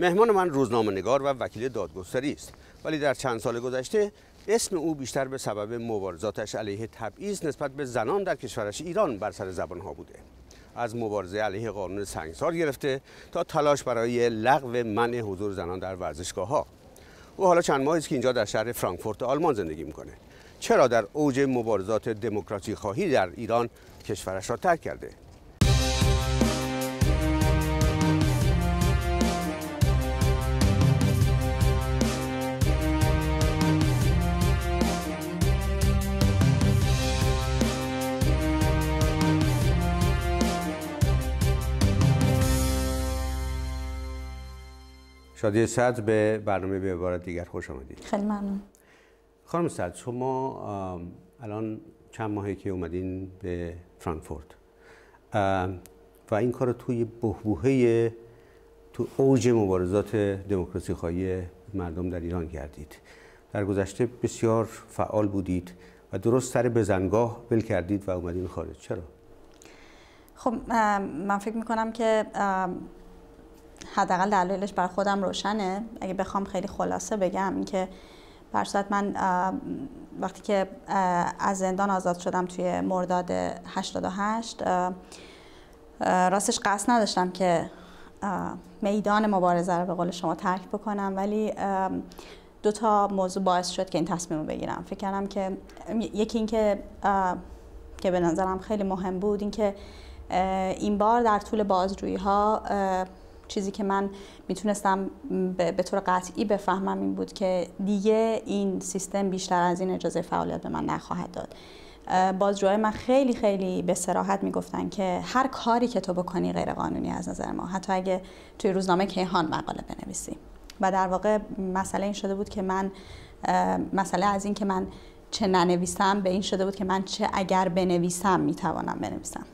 مهمان من روزنامه نگار و وکیل دادگستری است ولی در چند سال گذشته اسم او بیشتر به سبب مبارزاتش علیه تبعیض نسبت به زنان در کشورش ایران بر سر زبان ها بوده از مبارزه علیه قانون سنگسار گرفته تا تلاش برای لغو منع حضور زنان در ورزشگاه ها او حالا چند ماهی است که اینجا در شهر فرانکفورت آلمان زندگی میکنه چرا در اوج مبارزات دموکراسی خواهی در ایران کشورش را ترک کرده شادی صدر به برنامه به عبارت دیگر خوش آمدید خیلی ممنون خانم صدر شما الان چند ماهی که اومدین به فرانکفورت و این کار توی بهبوهه تو اوج مبارزات دموکراسی خواهی مردم در ایران کردید در گذشته بسیار فعال بودید و درست سر بزنگاه بل کردید و اومدین خارج چرا؟ خب من فکر میکنم که حداقل دلایلش بر خودم روشنه اگه بخوام خیلی خلاصه بگم اینکه صورت من وقتی که از زندان آزاد شدم توی مرداد 88 راستش قصد نداشتم که میدان مبارزه رو به قول شما ترک بکنم ولی دو تا موضوع باعث شد که این تصمیم رو بگیرم فکر کردم که یکی اینکه که به نظرم خیلی مهم بود اینکه این بار در طول بازجویی ها چیزی که من میتونستم به طور قطعی بفهمم این بود که دیگه این سیستم بیشتر از این اجازه فعالیت به من نخواهد داد بازجوهای من خیلی خیلی به سراحت میگفتن که هر کاری که تو بکنی غیر قانونی از نظر ما حتی اگه توی روزنامه کیهان مقاله بنویسی و در واقع مسئله این شده بود که من مسئله از این که من چه ننویسم به این شده بود که من چه اگر بنویسم میتوانم بنویسم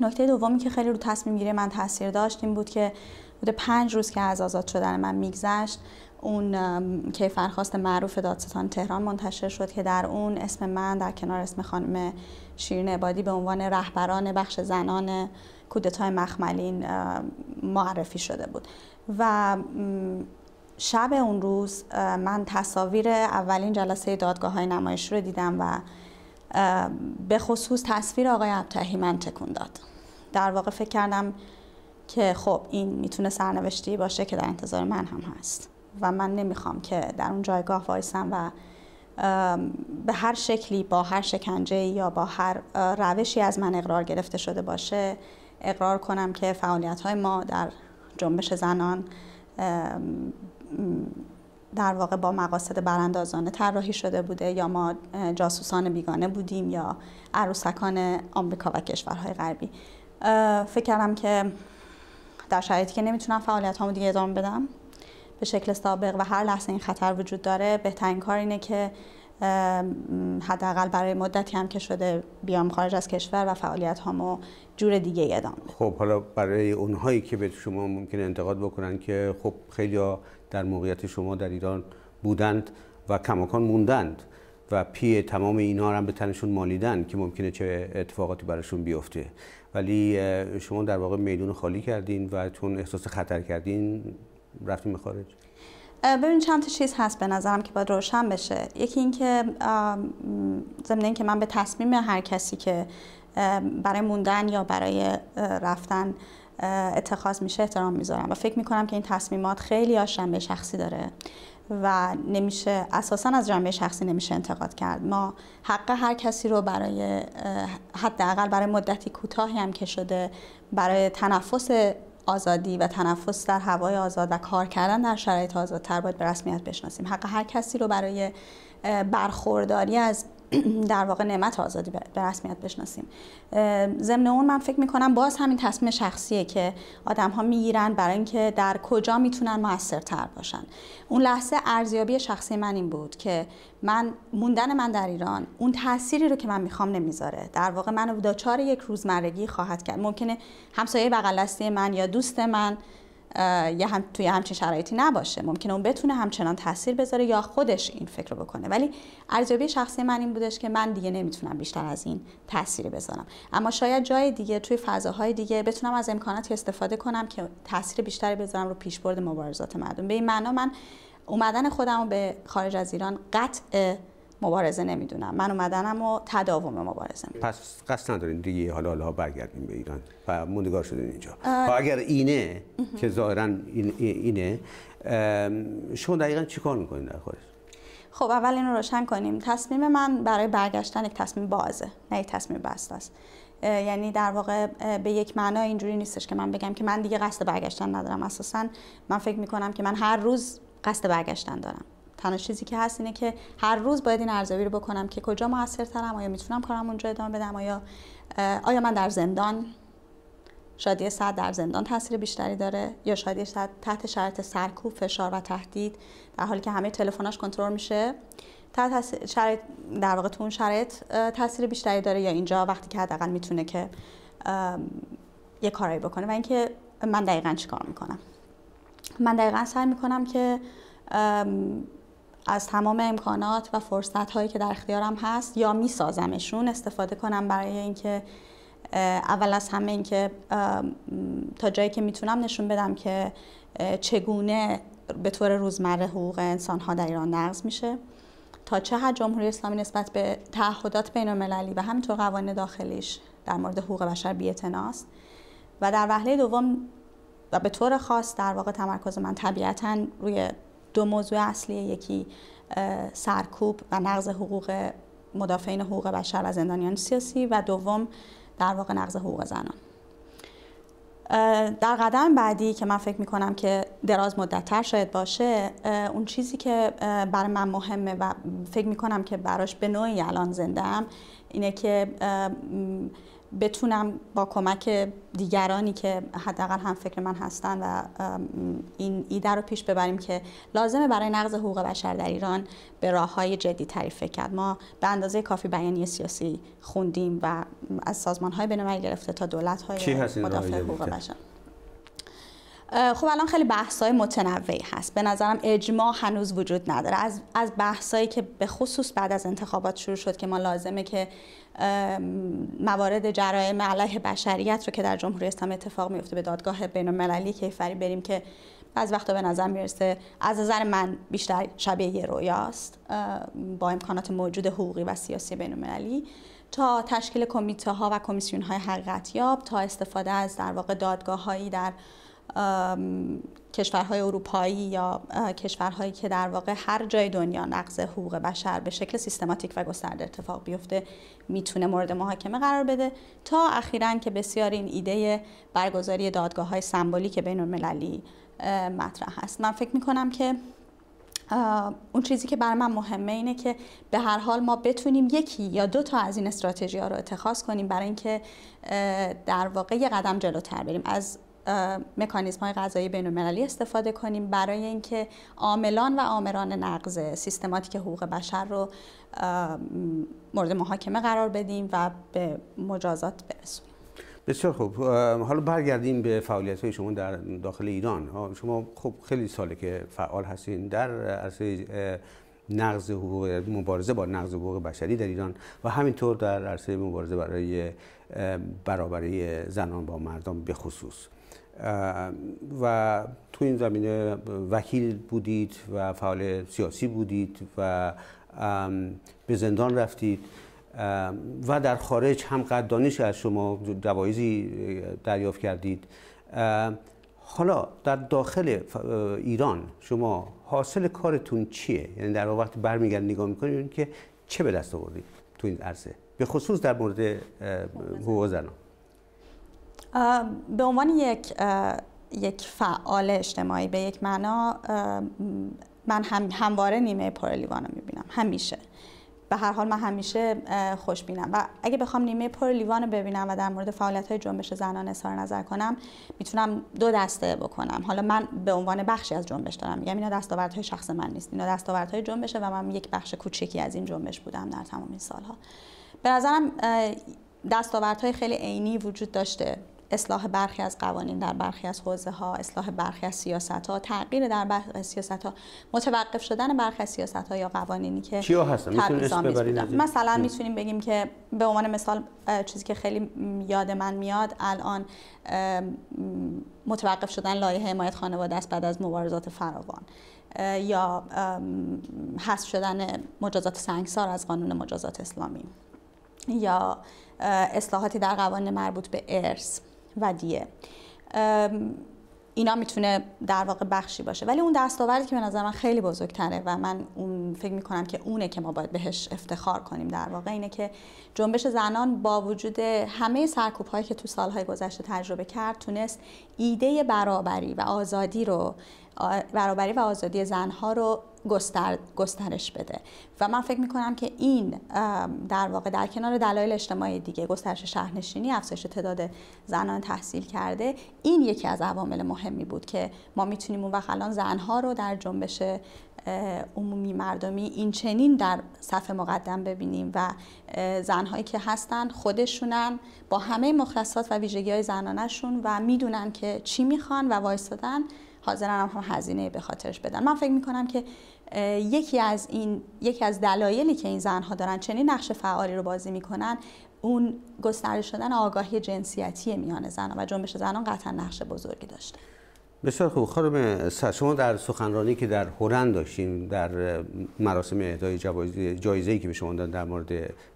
نکته دومی که خیلی رو تصمیم گیری من تاثیر داشت این بود که بوده پنج روز که از آزاد شدن من میگذشت اون کیفرخواست معروف دادستان تهران منتشر شد که در اون اسم من در کنار اسم خانم شیرین عبادی به عنوان رهبران بخش زنان کودتای مخملین معرفی شده بود و شب اون روز من تصاویر اولین جلسه دادگاه های نمایش رو دیدم و به خصوص تصویر آقای ابتهی من تکون داد در واقع فکر کردم که خب این میتونه سرنوشتی باشه که در انتظار من هم هست و من نمیخوام که در اون جایگاه وایسم و به هر شکلی با هر شکنجه یا با هر روشی از من اقرار گرفته شده باشه اقرار کنم که فعالیت های ما در جنبش زنان در واقع با مقاصد براندازانه طراحی شده بوده یا ما جاسوسان بیگانه بودیم یا عروسکان آمریکا و کشورهای غربی فکر کردم که در شرایطی که نمیتونم فعالیت هامو دیگه ادامه بدم به شکل سابق و هر لحظه این خطر وجود داره بهترین کار اینه که حداقل برای مدتی هم که شده بیام خارج از کشور و فعالیت هامو جور دیگه ادامه خب حالا برای اونهایی که به شما ممکن انتقاد بکنن که خب خیلی در موقعیت شما در ایران بودند و کماکان موندند و پی تمام اینا هم به تنشون مالیدن که ممکنه چه اتفاقاتی براشون بیفته ولی شما در واقع میدون خالی کردین و چون احساس خطر کردین رفتیم به خارج ببین چند تا چیز هست به نظرم که باید روشن بشه یکی اینکه ضمن اینکه من به تصمیم هر کسی که برای موندن یا برای رفتن اتخاذ میشه احترام میذارم و فکر میکنم که این تصمیمات خیلی آشن جنبه شخصی داره و نمیشه اساسا از جنبه شخصی نمیشه انتقاد کرد ما حق هر کسی رو برای حداقل برای مدتی کوتاهی هم که شده برای تنفس آزادی و تنفس در هوای آزاد و کار کردن در شرایط آزادتر باید به رسمیت بشناسیم حق هر کسی رو برای برخورداری از در واقع نعمت آزادی به رسمیت بشناسیم ضمن اون من فکر میکنم باز همین تصمیم شخصیه که آدم ها میگیرن برای اینکه در کجا میتونن موثرتر باشن اون لحظه ارزیابی شخصی من این بود که من موندن من در ایران اون تأثیری رو که من میخوام نمیذاره در واقع منو دچار یک روزمرگی خواهد کرد ممکنه همسایه بغل من یا دوست من یه هم توی همچین شرایطی نباشه ممکن اون بتونه همچنان تاثیر بذاره یا خودش این فکر رو بکنه ولی ارزیابی شخصی من این بودش که من دیگه نمیتونم بیشتر از این تاثیر بذارم اما شاید جای دیگه توی فضاهای دیگه بتونم از امکاناتی استفاده کنم که تاثیر بیشتری بذارم رو پیشبرد مبارزات مردم به این معنا من اومدن خودم به خارج از ایران قطع مبارزه نمیدونم من اومدنم و تداوم مبارزه پس قصد ندارین دیگه حالا حالا برگردیم به ایران و موندگار شدین اینجا خب اگر اینه که ظاهرا این اینه شما دقیقا چی کار میکنین در خارج خب اول این رو روشن کنیم تصمیم من برای برگشتن یک تصمیم بازه نه یک تصمیم بسته است یعنی در واقع به یک معنا اینجوری نیستش که من بگم که من دیگه قصد برگشتن ندارم اساسا من فکر میکنم که من هر روز قصد برگشتن دارم تنها چیزی که هست اینه که هر روز باید این ارزیابی رو بکنم که کجا موثرترم آیا میتونم کارم اونجا ادامه بدم آیا آیا من در زندان شادی صد در زندان تاثیر بیشتری داره یا شادی صد تحت شرط سرکوب فشار و تهدید در حالی که همه تلفناش کنترل میشه تحت شرط در واقع تو اون شرایط تاثیر بیشتری داره یا اینجا وقتی که حداقل میتونه که یه کارایی بکنه و اینکه من دقیقا چیکار میکنم من دقیقا سعی میکنم که از تمام امکانات و فرصت هایی که در اختیارم هست یا سازمشون استفاده کنم برای اینکه اول از همه اینکه تا جایی که میتونم نشون بدم که چگونه به طور روزمره حقوق انسان ها در ایران نقض میشه تا چه حد جمهوری اسلامی نسبت به تعهدات بین المللی و همینطور قوانین داخلیش در مورد حقوق بشر بی‌اعتناست و در وهله دوم و به طور خاص در واقع تمرکز من طبیعتاً روی دو موضوع اصلی یکی سرکوب و نقض حقوق مدافعین حقوق بشر و زندانیان سیاسی و دوم در واقع نقض حقوق زنان در قدم بعدی که من فکر میکنم که دراز مدتتر شاید باشه اون چیزی که برای من مهمه و فکر کنم که براش به نوعی الان زندم اینه که بتونم با کمک دیگرانی که حداقل هم فکر من هستن و این ایده رو پیش ببریم که لازمه برای نقض حقوق بشر در ایران به راه های جدی تعریف فکر کرد ما به اندازه کافی بیانیه سیاسی خوندیم و از سازمان های گرفته تا دولت های مدافع حقوق بشر خب الان خیلی بحث‌های متنوعی هست به نظرم اجماع هنوز وجود نداره از از که به خصوص بعد از انتخابات شروع شد که ما لازمه که موارد جرایم علیه بشریت رو که در جمهوری اسلامی اتفاق میفته به دادگاه بین المللی کیفری بریم که بعض وقتا به نظر میرسه از نظر من بیشتر شبیه یه رویاست با امکانات موجود حقوقی و سیاسی بین تا تشکیل کمیته ها و کمیسیون های حقیقت یاب تا استفاده از در واقع دادگاه هایی در کشورهای اروپایی یا کشورهایی که در واقع هر جای دنیا نقض حقوق بشر به شکل سیستماتیک و گسترده اتفاق بیفته میتونه مورد محاکمه قرار بده تا اخیرا که بسیار این ایده برگزاری دادگاه های که بین المللی مطرح هست من فکر میکنم که اون چیزی که برای من مهمه اینه که به هر حال ما بتونیم یکی یا دو تا از این استراتژی ها رو اتخاذ کنیم برای اینکه در واقع یه قدم جلوتر بریم از مکانیزم های غذایی بین المللی استفاده کنیم برای اینکه عاملان و آمران نقض سیستماتیک حقوق بشر رو مورد محاکمه قرار بدیم و به مجازات برسونیم بسیار خوب حالا برگردیم به فعالیت های شما در داخل ایران شما خب خیلی ساله که فعال هستین در عرصه نقض حقوق مبارزه با نقض حقوق بشری در ایران و همینطور در عرصه مبارزه برای برابری زنان با مردان به خصوص و تو این زمینه وکیل بودید و فعال سیاسی بودید و به زندان رفتید و در خارج هم قدردانیش از شما دوایزی دریافت کردید حالا در داخل ایران شما حاصل کارتون چیه؟ یعنی در وقت برمیگرد نگاه میکنید که چه به دست آوردید تو این عرصه؟ به خصوص در مورد حقوق زنان به عنوان یک یک فعال اجتماعی به یک معنا من هم همواره نیمه پر لیوان رو میبینم همیشه به هر حال من همیشه بینم و اگه بخوام نیمه پر لیوان رو ببینم و در مورد فعالیت های جنبش زنان اظهار نظر کنم میتونم دو دسته بکنم حالا من به عنوان بخشی از جنبش دارم میگم اینا های شخص من نیست اینا های جنبشه و من یک بخش کوچکی از این جنبش بودم در تمام این سالها به نظرم های خیلی عینی وجود داشته اصلاح برخی از قوانین در برخی از حوزه ها اصلاح برخی از سیاست ها تغییر در برخی از سیاست ها متوقف شدن برخی از سیاست ها یا قوانینی که هستن مثلا میتونیم بگیم که به عنوان مثال چیزی که خیلی یاد من میاد الان متوقف شدن لایحه حمایت خانواده است بعد از مبارزات فراوان یا حذف شدن مجازات سنگسار از قانون مجازات اسلامی یا اصلاحاتی در قوانین مربوط به ارث ودیه اینا میتونه در واقع بخشی باشه ولی اون دستاوردی که به نظر من خیلی بزرگتره و من اون فکر میکنم که اونه که ما باید بهش افتخار کنیم در واقع اینه که جنبش زنان با وجود همه سرکوب هایی که تو سالهای گذشته تجربه کرد تونست ایده برابری و آزادی رو برابری و آزادی زنها رو گستر، گسترش بده و من فکر میکنم که این در واقع در کنار دلایل اجتماعی دیگه گسترش شهرنشینی افزایش تعداد زنان تحصیل کرده این یکی از عوامل مهمی بود که ما میتونیم اون وقت الان زنها رو در جنبش عمومی مردمی این چنین در صفحه مقدم ببینیم و زنهایی که هستن خودشونن با همه مخلصات و ویژگی های زنانشون و میدونن که چی میخوان و وایستادن حاضرن هم هزینه به خاطرش بدن من فکر میکنم که یکی از این یکی از دلایلی که این زنها دارن چنین نقش فعالی رو بازی میکنن اون گسترده شدن آگاهی جنسیتی میان زنها و جنبش زنان قطعا نقش بزرگی داشته بسیار خوب خانم سر شما در سخنرانی که در هلند داشتیم در مراسم اهدای جایزه ای که به شما دادن در مورد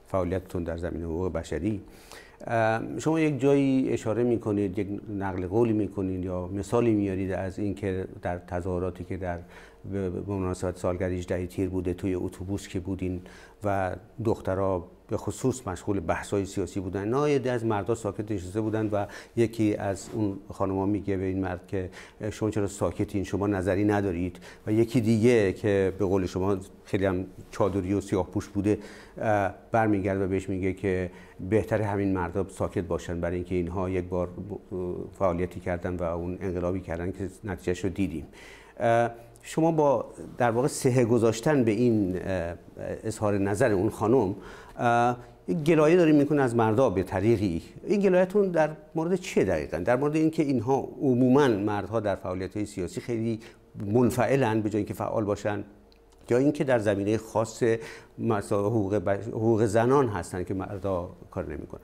فعالیتتون در زمینه حقوق بشری شما یک جایی اشاره میکنید یک نقل قولی میکنید یا مثالی میارید از اینکه در تظاهراتی که در به مناسبت سالگرد 18 تیر بوده توی اتوبوس که بودین و دخترها به خصوص مشغول بحث‌های سیاسی بودن نه از مردا ساکت نشسته بودن و یکی از اون خانوما میگه به این مرد که شما چرا ساکتین شما نظری ندارید و یکی دیگه که به قول شما خیلی هم چادری و سیاه پوش بوده برمیگرد و بهش میگه که بهتر همین مردا ساکت باشن برای اینکه اینها یک بار فعالیتی کردن و اون انقلابی کردن که نتیجهش رو دیدیم شما با در واقع سهه گذاشتن به این اظهار نظر اون خانم یک گلایه داریم میکنه از مردا به طریقی این گلایتون در مورد چه دقیقا در مورد اینکه اینها عموما مردها در فعالیت های سیاسی خیلی منفعلن به جای اینکه فعال باشن یا اینکه در زمینه خاص حقوق, حقوق زنان هستن که مردا کار نمیکنن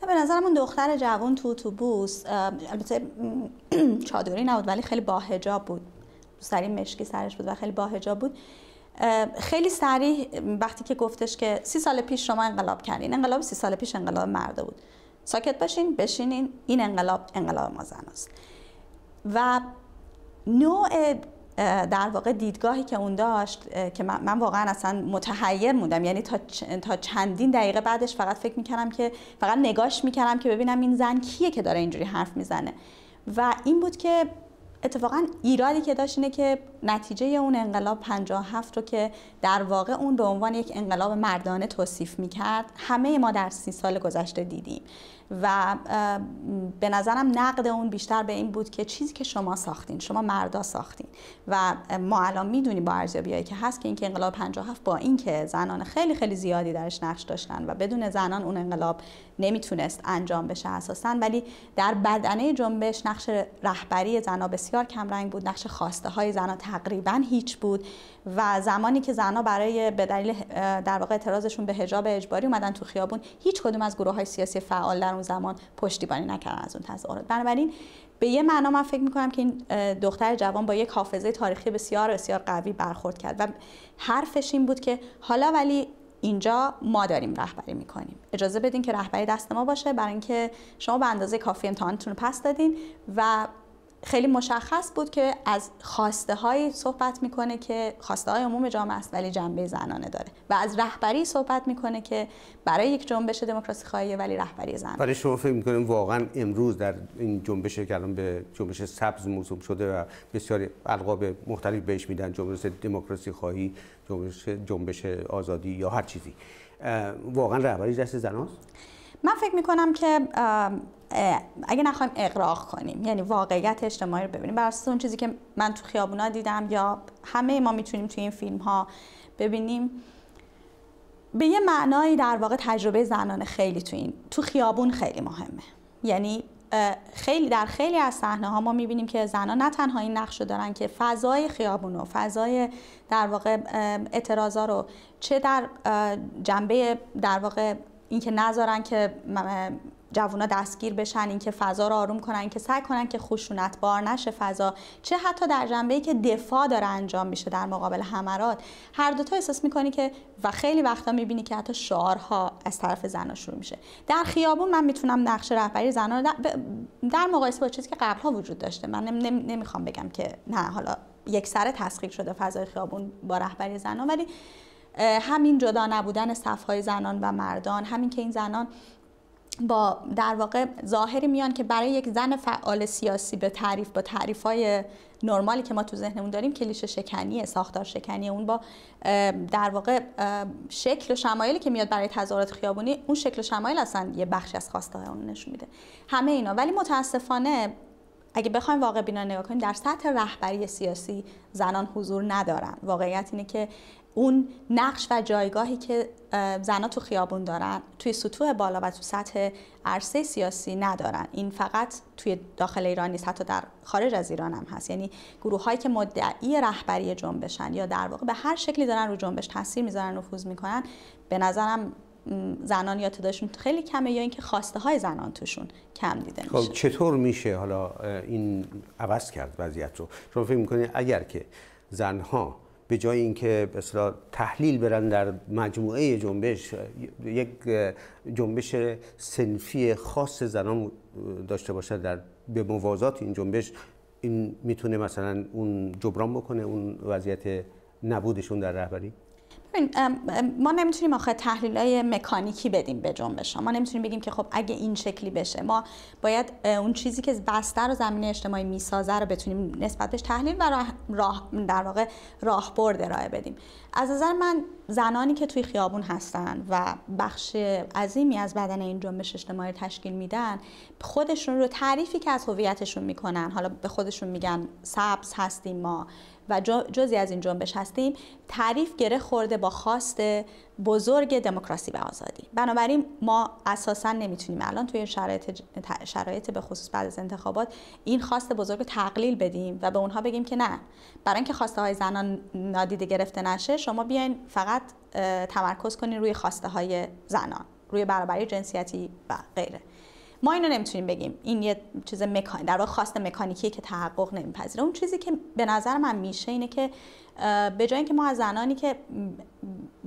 به نظرم اون دختر جوان تو اتوبوس البته چادری نبود ولی خیلی باهجاب بود سری مشکی سرش بود و خیلی باهجا بود خیلی سریع وقتی که گفتش که سی سال پیش شما انقلاب کردین انقلاب سی سال پیش انقلاب مرده بود ساکت باشین بشینین این انقلاب انقلاب ما زناست و نوع در واقع دیدگاهی که اون داشت که من واقعا اصلا متحیر موندم یعنی تا چندین دقیقه بعدش فقط فکر میکردم که فقط نگاش میکردم که ببینم این زن کیه که داره اینجوری حرف میزنه و این بود که اتفاقا ایرادی که داشت اینه که نتیجه اون انقلاب 57 رو که در واقع اون به عنوان یک انقلاب مردانه توصیف میکرد همه ما در سی سال گذشته دیدیم و به نظرم نقد اون بیشتر به این بود که چیزی که شما ساختین شما مردا ساختین و ما الان میدونیم با ارزیابیایی که هست که اینکه انقلاب 57 با اینکه زنان خیلی خیلی زیادی درش نقش داشتن و بدون زنان اون انقلاب نمیتونست انجام بشه اساسا ولی در بدنه جنبش نقش رهبری زنان بسیار رنگ بود نقش خواسته های زنان تقریبا هیچ بود و زمانی که زنها برای به دلیل در واقع اعتراضشون به حجاب اجباری اومدن تو خیابون هیچ کدوم از گروه های سیاسی فعال در اون زمان پشتیبانی نکردن از اون تظاهرات بنابراین به یه معنا من فکر میکنم که این دختر جوان با یک حافظه تاریخی بسیار بسیار قوی برخورد کرد و حرفش این بود که حالا ولی اینجا ما داریم رهبری میکنیم اجازه بدین که رهبری دست ما باشه برای اینکه شما به اندازه کافی امتحانتون رو پس دادین و خیلی مشخص بود که از خواسته های صحبت میکنه که خواسته های عموم جامعه است ولی جنبه زنانه داره و از رهبری صحبت میکنه که برای یک جنبش دموکراسی خواهی ولی رهبری زن برای شما فکر میکنیم واقعا امروز در این جنبش که الان به جنبش سبز موسوم شده و بسیار القاب مختلف بهش میدن جنبش دموکراسی خواهی جنبش جنبش آزادی یا هر چیزی واقعا رهبری دست زناست من فکر میکنم که اگه نخوایم اقراق کنیم یعنی واقعیت اجتماعی رو ببینیم بر اساس اون چیزی که من تو خیابونا دیدم یا همه ما میتونیم تو این فیلم ها ببینیم به یه معنایی در واقع تجربه زنان خیلی تو این تو خیابون خیلی مهمه یعنی خیلی در خیلی از صحنه ها ما میبینیم که زنان نه تنها این نقش رو دارن که فضای خیابون و فضای در واقع اعتراضا رو چه در جنبه در واقع اینکه نذارن که جوونا دستگیر بشن اینکه فضا رو آروم کنن که سعی کنن که خشونت بار نشه فضا چه حتی در جنبه که دفاع داره انجام میشه در مقابل حمرات هر دو تا احساس میکنی که و خیلی وقتا میبینی که حتی شعارها از طرف زنا شروع میشه در خیابون من میتونم نقش رهبری زنان در مقایسه با چیزی که قبلها وجود داشته من نمیخوام بگم که نه حالا یک سره تسخیر شده فضای خیابون با رهبری زنا ولی همین جدا نبودن صفهای زنان و مردان همین که این زنان با در واقع ظاهری میان که برای یک زن فعال سیاسی به تعریف با تعریف های نرمالی که ما تو ذهنمون داریم کلیشه شکنیه ساختار شکنیه اون با در واقع شکل و شمایلی که میاد برای تظاهرات خیابونی اون شکل و شمایل اصلا یه بخشی از خواسته اون نشون میده همه اینا ولی متاسفانه اگه بخوایم واقع بینانه نگاه کنیم در سطح رهبری سیاسی زنان حضور ندارن واقعیت اینه که اون نقش و جایگاهی که زنا تو خیابون دارن توی سطوح بالا و تو سطح عرصه سیاسی ندارن این فقط توی داخل ایران نیست حتی در خارج از ایران هم هست یعنی گروه که مدعی رهبری جنبشن یا در واقع به هر شکلی دارن رو جنبش تاثیر میذارن نفوذ میکنن به نظرم زنان یا تعدادشون خیلی کمه یا اینکه خواسته های زنان توشون کم دیده خب، میشه خب چطور میشه حالا این عوض کرد وضعیت رو شما فکر اگر که زنها به جای اینکه اصطلاح تحلیل برن در مجموعه جنبش یک جنبش سنفی خاص زنان داشته باشد در به موازات این جنبش این میتونه مثلا اون جبران بکنه اون وضعیت نبودشون در رهبری ما نمیتونیم آخه تحلیل های مکانیکی بدیم به جنبش ما نمیتونیم بگیم که خب اگه این شکلی بشه ما باید اون چیزی که بستر و زمین اجتماعی میسازه رو بتونیم نسبت بهش تحلیل و راه, راه در واقع راهبرد ارائه بدیم از نظر من زنانی که توی خیابون هستن و بخش عظیمی از بدن این جنبش اجتماعی تشکیل میدن خودشون رو تعریفی که از هویتشون میکنن حالا به خودشون میگن سبز هستیم ما و جزی از این جنبش هستیم تعریف گره خورده با خواست بزرگ دموکراسی و آزادی بنابراین ما اساسا نمیتونیم الان توی شرایط, شرایط به خصوص بعد از انتخابات این خواست بزرگ رو تقلیل بدیم و به اونها بگیم که نه برای اینکه خواسته های زنان نادیده گرفته نشه شما بیاین فقط تمرکز کنین روی خواسته های زنان روی برابری جنسیتی و غیره ما اینو نمیتونیم بگیم این یه چیز مکان در واقع خواست مکانیکی که تحقق نمیپذیره اون چیزی که به نظر من میشه اینه که به جای اینکه ما از زنانی که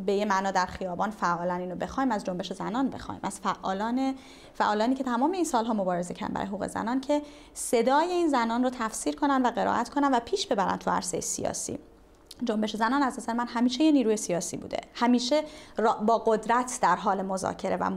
به یه معنا در خیابان فعالن اینو بخوایم از جنبش زنان بخوایم از فعالان فعالانی که تمام این سالها مبارزه کردن برای حقوق زنان که صدای این زنان رو تفسیر کنن و قرائت کنن و پیش ببرن تو عرصه سیاسی جنبش زنان از من همیشه یه نیروی سیاسی بوده همیشه با قدرت در حال مذاکره و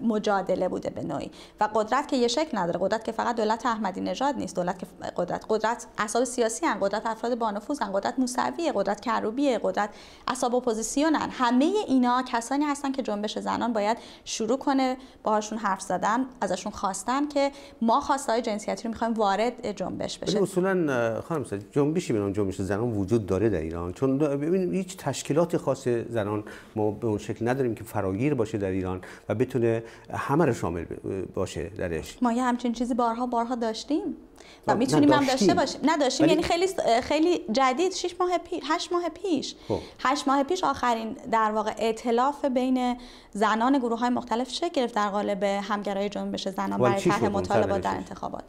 مجادله بوده به نوعی و قدرت که یه شکل نداره قدرت که فقط دولت احمدی نژاد نیست دولت که قدرت قدرت اعصاب سیاسی هن. قدرت افراد با ان قدرت موسوی قدرت کروبی قدرت اعصاب اپوزیسیونن همه اینا کسانی هستن که جنبش زنان باید شروع کنه باهاشون حرف زدن ازشون خواستن که ما خواستهای جنسیتی رو میخوایم وارد جنبش بشه اصولا خانم سر جنبشی به جنبش زنان وجود داره در ایران چون ببینید هیچ تشکیلات خاص زنان ما به اون شکل نداریم که فراگیر باشه در ایران و بتونه همه رو شامل باشه درش ما یه همچین چیزی بارها بارها داشتیم و خب، میتونیم هم داشته باشیم نداشتیم یعنی خیلی خیلی جدید 6 ماه پیش 8 ماه پیش 8 ماه پیش آخرین در واقع ائتلاف بین زنان گروه های مختلف شکل گرفت در قالب همگرای جنبش زنان برای طرح مطالبات در انتخابات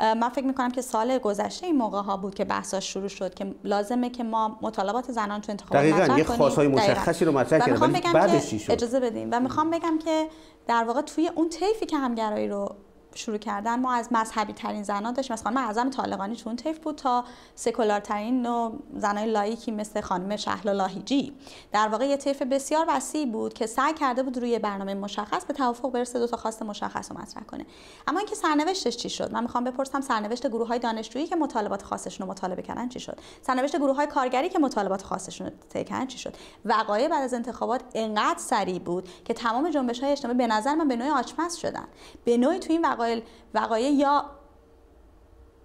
من فکر میکنم که سال گذشته این موقع ها بود که بحثا شروع شد که لازمه که ما مطالبات زنان تو انتخابات دقیقاً یه مشخصی رو مطرح کنیم ولی بعدش شد اجازه بدیم و میخوام بگم که در واقع توی اون طیفی که همگرایی رو شروع کردن ما از مذهبی ترین زنان داشتیم مثلا خانم اعظم طالقانی چون طیف بود تا سکولار ترین و زنای لایکی مثل خانم شهلا لاهیجی در واقع یه طیف بسیار وسیع بود که سعی کرده بود روی برنامه مشخص به توافق برسه دو تا خواست مشخص رو مطرح کنه اما اینکه سرنوشتش چی شد من میخوام بپرسم سرنوشت گروه های دانشجویی که مطالبات خاصشون رو مطالبه کردن چی شد سرنوشت گروه های کارگری که مطالبات خاصشون رو تکن چی شد وقایع بعد از انتخابات انقدر سریع بود که تمام جنبش های اجتماعی به نظر من به نوعی آچمز شدن به نوعی تو این وقایع وقایع یا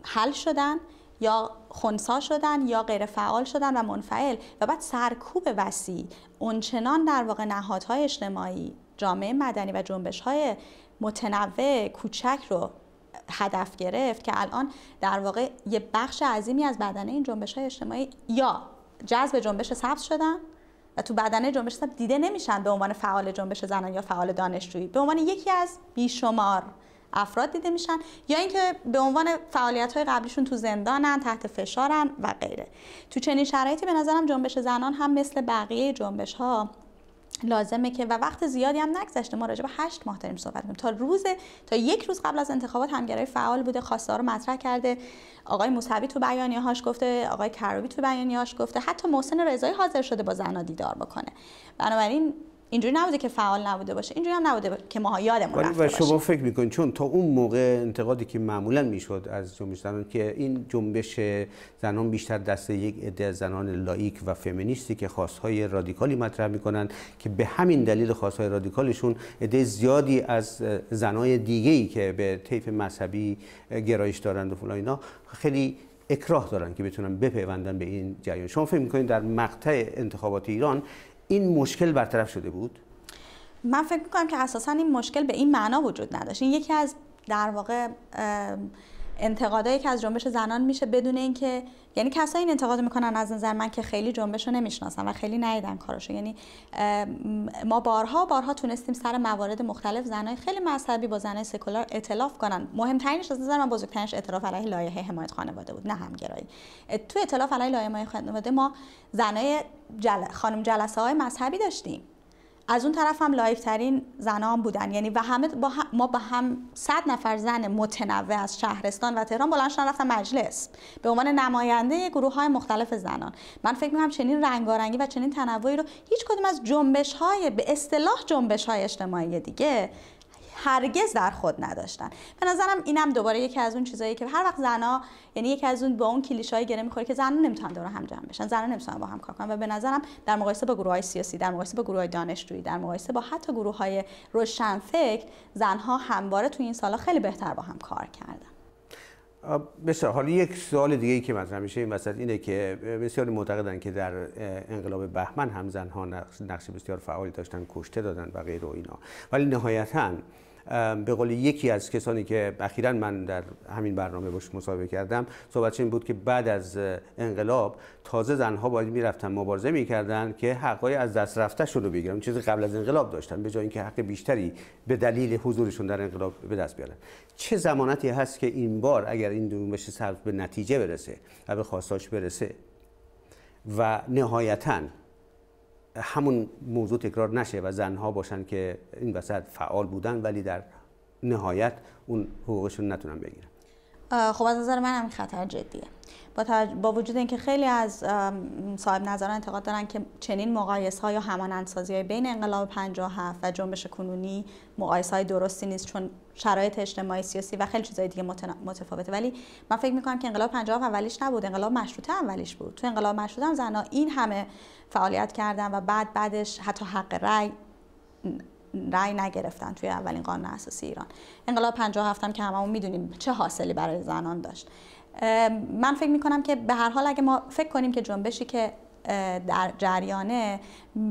حل شدن یا خونسا شدن یا غیر فعال شدن و منفعل و بعد سرکوب وسیع اونچنان در واقع نهادهای اجتماعی جامعه مدنی و جنبش های متنوع کوچک رو هدف گرفت که الان در واقع یه بخش عظیمی از بدنه این جنبش های اجتماعی یا جذب جنبش سبز شدن و تو بدنه جنبش سبز دیده نمیشن به عنوان فعال جنبش زنان یا فعال دانشجویی به عنوان یکی از بیشمار افراد دیده میشن یا اینکه به عنوان فعالیت های قبلیشون تو زندانن تحت فشارن و غیره تو چنین شرایطی به نظرم جنبش زنان هم مثل بقیه جنبش ها لازمه که و وقت زیادی هم نگذشته ما راجع به 8 ماه داریم صحبت می‌کنیم تا روز تا یک روز قبل از انتخابات همگرای فعال بوده خواسته رو مطرح کرده آقای موسوی تو هاش گفته آقای کروبی تو هاش گفته حتی محسن رضایی حاضر شده با زنا دیدار بکنه بنابراین اینجوری نبوده که فعال نبوده باشه اینجوری هم نبوده که ماها یادمون رفته و شما فکر میکنید چون تا اون موقع انتقادی که معمولا میشد از جنبش زنان که این جنبش زنان بیشتر دست یک عده زنان لایک و فمینیستی که خواستهای رادیکالی مطرح میکنن که به همین دلیل خواستهای رادیکالشون عده زیادی از زنای دیگه ای که به طیف مذهبی گرایش دارند و فلان خیلی اکراه دارن که بتونن بپیوندن به این جریان شما فکر میکنید در مقطع انتخابات ایران این مشکل برطرف شده بود من فکر میکنم که اساسا این مشکل به این معنا وجود نداشت این یکی از در واقع انتقادایی که از جنبش زنان میشه بدون اینکه یعنی کسایی این انتقاد میکنن از نظر من که خیلی جنبش رو نمیشناسن و خیلی نیدن کاراشو یعنی ما بارها بارها تونستیم سر موارد مختلف زنای خیلی مذهبی با زنای سکولار اطلاف کنن مهمترینش از نظر من بزرگترینش اعتراف علیه لایحه حمایت خانواده بود نه همگرایی تو اطلاف علیه لایحه حمایت خانواده ما زنای جل... خانم جلسه های مذهبی داشتیم از اون طرف هم لایف ترین زنان بودن یعنی و همه ما با هم صد نفر زن متنوع از شهرستان و تهران شدن رفتن مجلس به عنوان نماینده گروه های مختلف زنان من فکر میکنم چنین رنگارنگی و چنین تنوعی رو هیچ کدوم از جنبش به اصطلاح جنبش اجتماعی دیگه هرگز در خود نداشتن به نظرم اینم دوباره یکی از اون چیزایی که هر وقت زنا یعنی یکی از اون با اون کلیشه‌ای گره میخوره که زنا نمیتونن دور هم جمع بشن زنا نمیتونن با هم کار کنن و به نظرم در مقایسه با گروه های سیاسی در مقایسه با گروه های دانشجویی در مقایسه با حتی گروه های روشنفکر زنها همواره تو این سالا خیلی بهتر با هم کار کردن بسیار حالا یک سوال دیگه ای که مطرح میشه این وسط اینه که بسیاری معتقدن که در انقلاب بهمن هم زنها نقش بسیار فعالی داشتن کشته دادن و غیره و اینا ولی نهایتاً به قول یکی از کسانی که اخیرا من در همین برنامه باش مصاحبه کردم صحبتش این بود که بعد از انقلاب تازه زنها باید میرفتن مبارزه میکردن که حقای از دست رفته رو بگیرن چیزی قبل از انقلاب داشتن به جای اینکه حق بیشتری به دلیل حضورشون در انقلاب به دست بیارن چه زمانتی هست که این بار اگر این جنبش صرف به نتیجه برسه و به خواستاش برسه و نهایتاً همون موضوع تکرار نشه و زنها باشن که این وسط فعال بودن ولی در نهایت اون حقوقشون نتونن بگیرن خب از نظر من هم خطر جدیه با, با وجود اینکه خیلی از صاحب نظران انتقاد دارن که چنین مقایس های یا همانندسازی های بین انقلاب 57 و جنبش کنونی مقایس های درستی نیست چون شرایط اجتماعی سیاسی و خیلی چیزای دیگه متفاوته ولی من فکر میکنم که انقلاب 57 اولیش نبود انقلاب مشروطه اولیش بود تو انقلاب مشروطه هم زنا این همه فعالیت کردن و بعد بعدش حتی حق رای رای نگرفتن توی اولین قانون اساسی ایران انقلاب 57 هم که هممون میدونیم چه حاصلی برای زنان داشت من فکر میکنم که به هر حال اگه ما فکر کنیم که جنبشی که در جریانه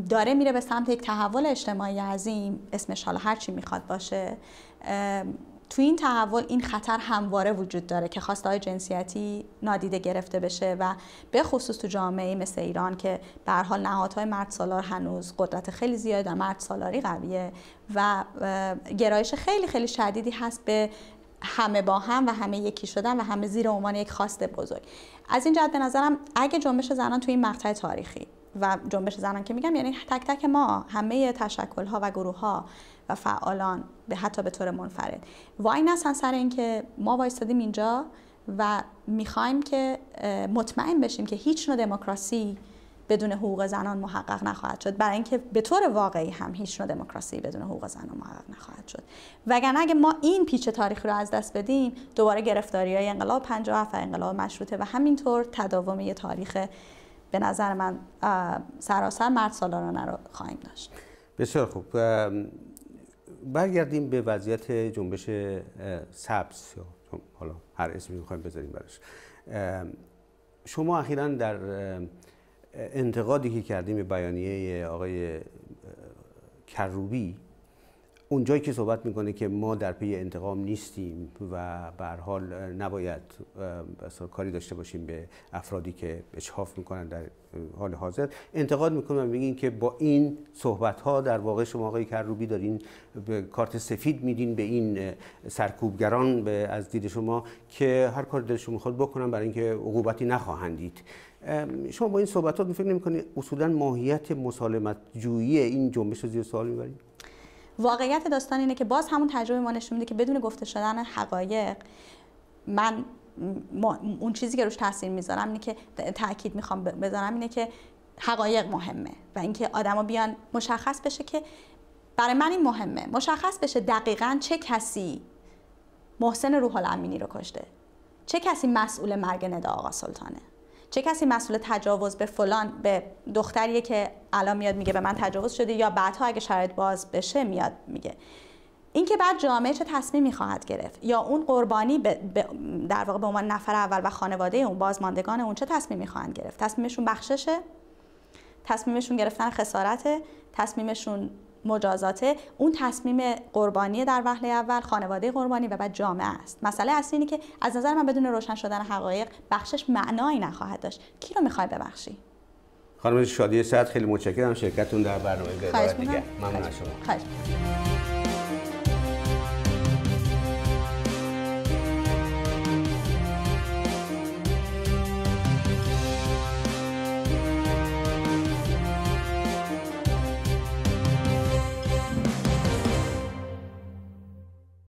داره میره به سمت یک تحول اجتماعی عظیم اسمش حالا هر چی میخواد باشه تو این تحول این خطر همواره وجود داره که خواسته جنسیتی نادیده گرفته بشه و به خصوص تو جامعه مثل ایران که به هر حال نهادهای مرد سالار هنوز قدرت خیلی زیاد و مرد سالاری قویه و گرایش خیلی خیلی شدیدی هست به همه با هم و همه یکی شدن و همه زیر عنوان یک خواست بزرگ از این جهت به نظرم اگه جنبش زنان توی این مقطع تاریخی و جنبش زنان که میگم یعنی تک تک ما همه تشکل ها و گروه ها و فعالان به حتی به طور منفرد وای نسن سر اینکه ما وایستادیم اینجا و میخوایم که مطمئن بشیم که هیچ نوع دموکراسی بدون حقوق زنان محقق نخواهد شد برای اینکه به طور واقعی هم هیچ نوع دموکراسی بدون حقوق زنان محقق نخواهد شد وگرنه اگه ما این پیچ تاریخ رو از دست بدیم دوباره گرفتاری های انقلاب 57 و انقلاب مشروطه و همینطور تداوم یه تاریخ به نظر من سراسر مرد سالارانه رو خواهیم داشت بسیار خوب برگردیم به وضعیت جنبش سبز حالا هر اسمی میخوایم بذاریم براش شما اخیرا در انتقادی که کردیم به بیانیه آقای کروبی اونجایی که صحبت میکنه که ما در پی انتقام نیستیم و به حال نباید کاری داشته باشیم به افرادی که اجحاف میکنن در حال حاضر انتقاد میکنم میگین که با این صحبت ها در واقع شما آقای کروبی دارین به کارت سفید میدین به این سرکوبگران به از دید شما که هر کار دلشون میخواد بکنن برای اینکه عقوبتی نخواهند دید شما با این ها فکر نمیکنید اصولا ماهیت مسالمت جویی این جنبش رو زیر سوال میبرید واقعیت داستان اینه که باز همون تجربه ما نشون میده که بدون گفته شدن حقایق من اون چیزی که روش تاثیر میذارم اینه که تاکید میخوام بذارم اینه که حقایق مهمه و اینکه آدما بیان مشخص بشه که برای من این مهمه مشخص بشه دقیقا چه کسی محسن روح الامینی رو کشته چه کسی مسئول مرگ ندا آقا سلطانه چه کسی مسئول تجاوز به فلان به دختریه که الان میاد میگه به من تجاوز شده یا بعدها اگه شرایط باز بشه میاد میگه اینکه بعد جامعه چه تصمیمی خواهد گرفت یا اون قربانی در واقع به عنوان نفر اول و خانواده اون بازماندگان اون چه تصمیمی خواهند گرفت تصمیمشون بخششه تصمیمشون گرفتن خسارته؟ تصمیمشون مجازاته اون تصمیم قربانی در وهله اول خانواده قربانی و بعد جامعه است مسئله اصلی اینه که از نظر من بدون روشن شدن حقایق بخشش معنایی نخواهد داشت کی رو میخوای ببخشی خانم شادی سعد خیلی متشکرم شرکتتون در برنامه دیگه ممنون شما